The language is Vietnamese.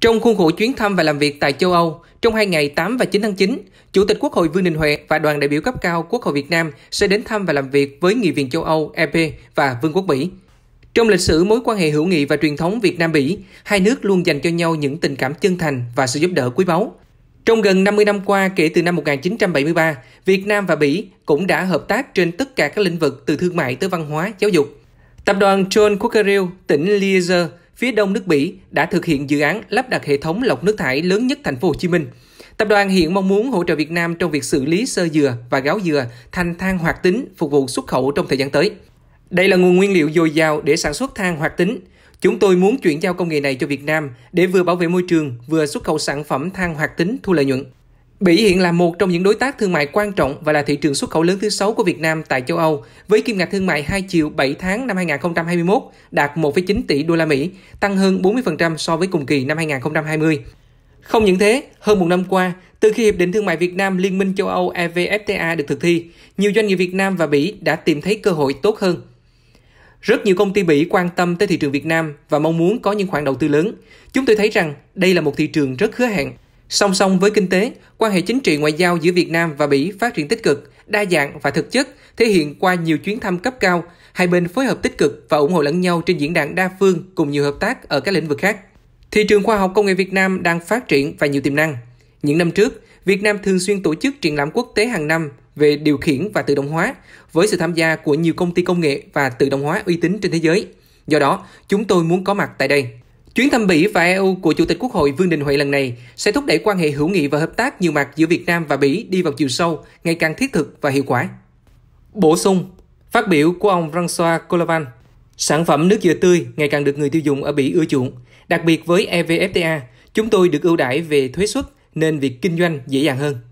Trong khuôn khổ chuyến thăm và làm việc tại châu Âu, trong hai ngày 8 và 9 tháng 9, Chủ tịch Quốc hội Vương Đình Huệ và đoàn đại biểu cấp cao Quốc hội Việt Nam sẽ đến thăm và làm việc với Nghị viện châu Âu EP và Vương quốc Bỉ. Trong lịch sử mối quan hệ hữu nghị và truyền thống Việt Nam-Bỉ, hai nước luôn dành cho nhau những tình cảm chân thành và sự giúp đỡ quý báu. Trong gần 50 năm qua kể từ năm 1973, Việt Nam và Bỉ cũng đã hợp tác trên tất cả các lĩnh vực từ thương mại tới văn hóa, giáo dục. Tập đoàn John Cookerill, tỉnh Liège, phía đông nước mỹ đã thực hiện dự án lắp đặt hệ thống lọc nước thải lớn nhất thành phố Hồ Chí Minh. Tập đoàn hiện mong muốn hỗ trợ Việt Nam trong việc xử lý sơ dừa và gáo dừa thành than hoạt tính phục vụ xuất khẩu trong thời gian tới. Đây là nguồn nguyên liệu dồi dào để sản xuất than hoạt tính. Chúng tôi muốn chuyển giao công nghệ này cho Việt Nam để vừa bảo vệ môi trường, vừa xuất khẩu sản phẩm than hoạt tính thu lợi nhuận. Bỉ hiện là một trong những đối tác thương mại quan trọng và là thị trường xuất khẩu lớn thứ sáu của Việt Nam tại châu Âu, với kim ngạch thương mại 2 chiều 7 tháng năm 2021 đạt 1,9 tỷ đô la Mỹ, tăng hơn 40% so với cùng kỳ năm 2020. Không những thế, hơn một năm qua, từ khi Hiệp định Thương mại Việt Nam Liên minh châu Âu EVFTA được thực thi, nhiều doanh nghiệp Việt Nam và Bỉ đã tìm thấy cơ hội tốt hơn. Rất nhiều công ty Bỉ quan tâm tới thị trường Việt Nam và mong muốn có những khoản đầu tư lớn. Chúng tôi thấy rằng đây là một thị trường rất hứa hẹn Song song với kinh tế, quan hệ chính trị ngoại giao giữa Việt Nam và Bỉ phát triển tích cực, đa dạng và thực chất, thể hiện qua nhiều chuyến thăm cấp cao, hai bên phối hợp tích cực và ủng hộ lẫn nhau trên diễn đàn đa phương cùng nhiều hợp tác ở các lĩnh vực khác. Thị trường khoa học công nghệ Việt Nam đang phát triển và nhiều tiềm năng. Những năm trước, Việt Nam thường xuyên tổ chức triển lãm quốc tế hàng năm về điều khiển và tự động hóa với sự tham gia của nhiều công ty công nghệ và tự động hóa uy tín trên thế giới. Do đó, chúng tôi muốn có mặt tại đây. Chuyến thăm Bỉ và EU của Chủ tịch Quốc hội Vương Đình Huệ lần này sẽ thúc đẩy quan hệ hữu nghị và hợp tác nhiều mặt giữa Việt Nam và Bỉ đi vào chiều sâu, ngày càng thiết thực và hiệu quả. Bổ sung, phát biểu của ông François Colavan, sản phẩm nước dừa tươi ngày càng được người tiêu dùng ở Bỉ ưa chuộng. Đặc biệt với EVFTA, chúng tôi được ưu đãi về thuế suất nên việc kinh doanh dễ dàng hơn.